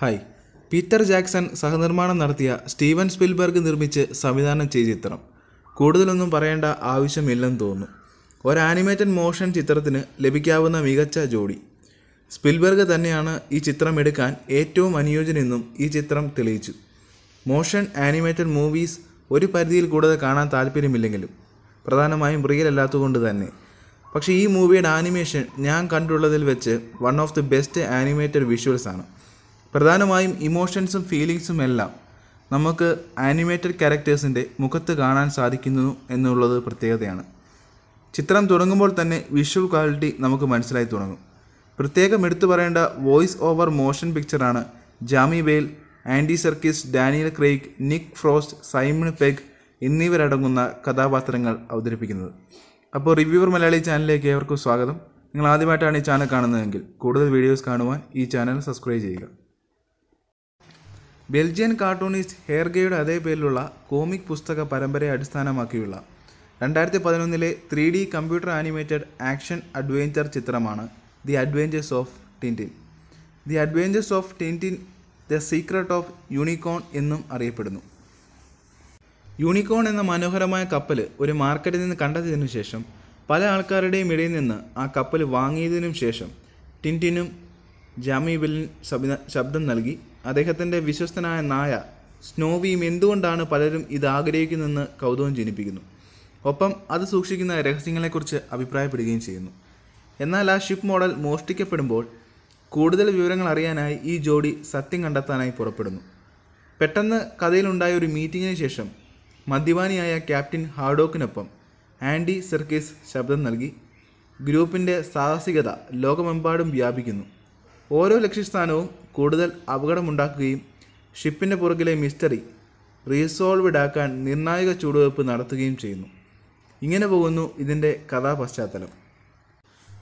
hi Peter Jackson സഹനിർമ്മാണം നടത്തിയ Steven Spielberg നിർമ്മിച്ച് സംവിധാനം ചെയ്ത ചിത്രം കൂടുതലൊന്നും പറയേണ്ട ആവശ്യമില്ലെന്ന് തോന്നുന്നു ഒരു ആനിമേറ്റഡ് മോഷൻ ചിത്രത്തിന് ലഭിക്കാവുന്ന മികച്ച ജോഡി സ്പിൽബർഗ് തന്നെയാണ് ഈ ചിത്രം എടുക്കാൻ ഏറ്റവും അനുയോജ്യനെന്നും ഈ ചിത്രം തെളിയിച്ചു മോഷൻ ആനിമേറ്റഡ് മൂവീസ് ഒരു പരിധിയിൽ കൂടുതൽ കാണാൻ താല്പര്യമില്ലെങ്കിലും പ്രധാനമായും റിയൽ അല്ലാത്തതുകൊണ്ട് തന്നെ പക്ഷേ ഈ മൂവിയുടെ ആനിമേഷൻ ഞാൻ കണ്ടുള്ളതിൽ വെച്ച് one of the best animated visuals ആണ് പ്രധാനമായും ഇമോഷൻസും ഫീലിങ്സും എല്ലാം നമുക്ക് ആനിമേറ്റഡ് ക്യാരക്ടേഴ്സിൻ്റെ മുഖത്ത് കാണാൻ സാധിക്കുന്നു എന്നുള്ളത് പ്രത്യേകതയാണ് ചിത്രം തുടങ്ങുമ്പോൾ തന്നെ വിഷ്വൽ ക്വാളിറ്റി നമുക്ക് മനസ്സിലായി തുടങ്ങും പ്രത്യേകം എടുത്തു പറയേണ്ട വോയിസ് ഓവർ മോഷൻ പിക്ചറാണ് Jamie Bell Andy Serkis Daniel Craig Nick Frost Simon Pegg എന്നിവരടങ്ങുന്ന കഥാപാത്രങ്ങൾ അവതരിപ്പിക്കുന്നത് അപ്പോൾ റിവ്യൂവർ മലയാളി ചാനലിലേക്ക് ഏവർക്കും സ്വാഗതം നിങ്ങൾ ആദ്യമായിട്ടാണ് ഈ ചാനൽ കാണുന്നതെങ്കിൽ കൂടുതൽ വീഡിയോസ് കാണുവാൻ ഈ ചാനൽ സബ്സ്ക്രൈബ് ചെയ്യുക ബെൽജിയൻ കാർട്ടൂണിസ്റ്റ് ഹെയർഗയുടെ അതേ പേരിലുള്ള കോമിക് പുസ്തക പരമ്പരയെ അടിസ്ഥാനമാക്കിയുള്ള രണ്ടായിരത്തി പതിനൊന്നിലെ three D computer animated action adventure ചിത്രമാണ് the adventures of Tintin the adventures of Tintin the secret of unicorn എന്നും അറിയപ്പെടുന്നു യൂണിക്കോൺ എന്ന മനോഹരമായ കപ്പൽ ഒരു മാർക്കറ്റിൽ നിന്ന് കണ്ടെത്തിയതിനു ശേഷം പല ആൾക്കാരുടെയും ഇടയിൽ നിന്ന് ആ കപ്പൽ വാങ്ങിയതിനു ശേഷം ടിൻറ്റിനും ജാമീബലിൻ ശബ്ദം നൽകി അദ്ദേഹത്തിൻ്റെ വിശ്വസ്തനായ നായ സ്നോവിയും എന്തുകൊണ്ടാണ് പലരും ഇത് ആഗ്രഹിക്കുന്നതെന്ന് കൗതുകം ജനിപ്പിക്കുന്നു ഒപ്പം അത് സൂക്ഷിക്കുന്ന രഹസ്യങ്ങളെക്കുറിച്ച് അഭിപ്രായപ്പെടുകയും ചെയ്യുന്നു എന്നാൽ ആ ഷിപ്പ് മോഡൽ മോഷ്ടിക്കപ്പെടുമ്പോൾ കൂടുതൽ വിവരങ്ങൾ അറിയാനായി ഈ ജോഡി സത്യം കണ്ടെത്താനായി പുറപ്പെടുന്നു പെട്ടെന്ന് കഥയിലുണ്ടായ ഒരു മീറ്റിങ്ങിന് ശേഷം മദ്യപാനിയായ ക്യാപ്റ്റൻ ഹാർഡോക്കിനൊപ്പം ആൻഡി സെർക്കീസ് ശബ്ദം നൽകി ഗ്രൂപ്പിൻ്റെ സാഹസികത ലോകമെമ്പാടും വ്യാപിക്കുന്നു ഓരോ ലക്ഷ്യസ്ഥാനവും കൂടുതൽ അപകടമുണ്ടാക്കുകയും ഷിപ്പിൻ്റെ പുറകിലെ മിസ്റ്ററി റീസോൾവ്ഡ് നിർണായക ചൂടുവയ്പ്പ് നടത്തുകയും ചെയ്യുന്നു ഇങ്ങനെ പോകുന്നു ഇതിൻ്റെ കഥാപശ്ചാത്തലം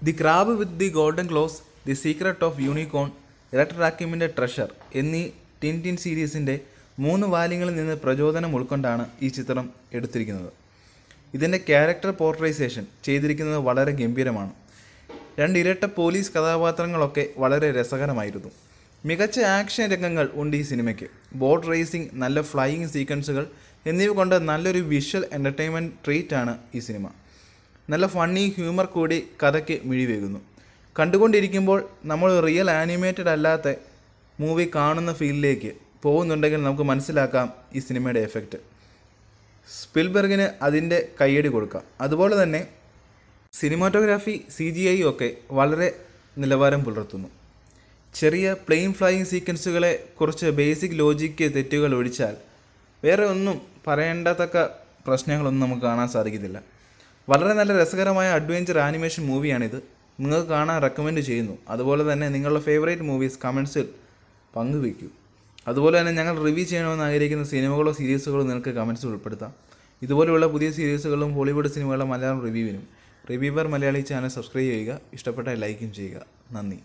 the crab with the golden claws the secret of unicorn Electra treasure എന്നീ ടിൻ ടിൻ സീരീസിൻ്റെ മൂന്ന് വാല്യങ്ങളിൽ നിന്ന് പ്രചോദനം ഉൾക്കൊണ്ടാണ് ഈ ചിത്രം എടുത്തിരിക്കുന്നത് ഇതിൻ്റെ ക്യാരക്ടർ പോർട്രൈസേഷൻ ചെയ്തിരിക്കുന്നത് വളരെ ഗംഭീരമാണ് രണ്ട് ഇരട്ട പോലീസ് കഥാപാത്രങ്ങളൊക്കെ വളരെ രസകരമായിരുന്നു മികച്ച ആക്ഷൻ രംഗങ്ങൾ ഉണ്ട് ഈ സിനിമയ്ക്ക് ബോട്ട് റേസിംഗ് നല്ല ഫ്ലൈയിങ് സീക്വൻസുകൾ എന്നിവ കൊണ്ട് നല്ലൊരു വിഷ്വൽ എൻ്റർടൈൻമെൻറ്റ് ട്രീറ്റ് ആണ് ഈ സിനിമ നല്ല ഫണ്ണി ഹ്യൂമർ കൂടി കഥയ്ക്ക് മിഴിവേകുന്നു കണ്ടുകൊണ്ടിരിക്കുമ്പോൾ നമ്മൾ റിയൽ ആനിമേറ്റഡ് അല്ലാത്ത മൂവി കാണുന്ന ഫീലിലേക്ക് പോകുന്നുണ്ടെങ്കിൽ നമുക്ക് മനസ്സിലാക്കാം ഈ സിനിമയുടെ എഫക്റ്റ് സ്പിൽബർഗിന് അതിൻ്റെ കയ്യടി കൊടുക്കാം അതുപോലെ തന്നെ സിനിമാറ്റോഗ്രാഫി സി ജി ഐ ഒക്കെ വളരെ നിലവാരം പുലർത്തുന്നു ചെറിയ പ്ലെയിൻ ഫ്ലൈയിങ് സീക്വൻസുകളെ കുറച്ച് ബേസിക് ലോജിക്ക് തെറ്റുകൾ ഒഴിച്ചാൽ വേറെ ഒന്നും പറയേണ്ടത്തക്ക പ്രശ്നങ്ങളൊന്നും നമുക്ക് കാണാൻ സാധിക്കത്തില്ല വളരെ നല്ല രസകരമായ അഡ്വഞ്ചർ ആനിമേഷൻ മൂവിയാണിത് നിങ്ങൾക്ക് കാണാൻ റെക്കമെൻഡ് ചെയ്യുന്നു അതുപോലെ തന്നെ നിങ്ങളുടെ ഫേവറേറ്റ് മൂവീസ് കമൻസിൽ പങ്കുവയ്ക്കൂ അതുപോലെ തന്നെ ഞങ്ങൾ റിവ്യൂ ചെയ്യണമെന്ന് ആഗ്രഹിക്കുന്ന സിനിമകളോ സീരീസുകളോ നിങ്ങൾക്ക് കമൻസിൽ ഉൾപ്പെടുത്താം ഇതുപോലെയുള്ള പുതിയ സീരീസുകളും ഹോളിവുഡ് സിനിമകളും മലയാളം റിവ്യൂവിനും റിവ്യൂവർ മലയാളി ചാനൽ സബ്സ്ക്രൈബ് ചെയ്യുക ഇഷ്ടപ്പെട്ടാൽ ലൈക്കും ചെയ്യുക നന്ദി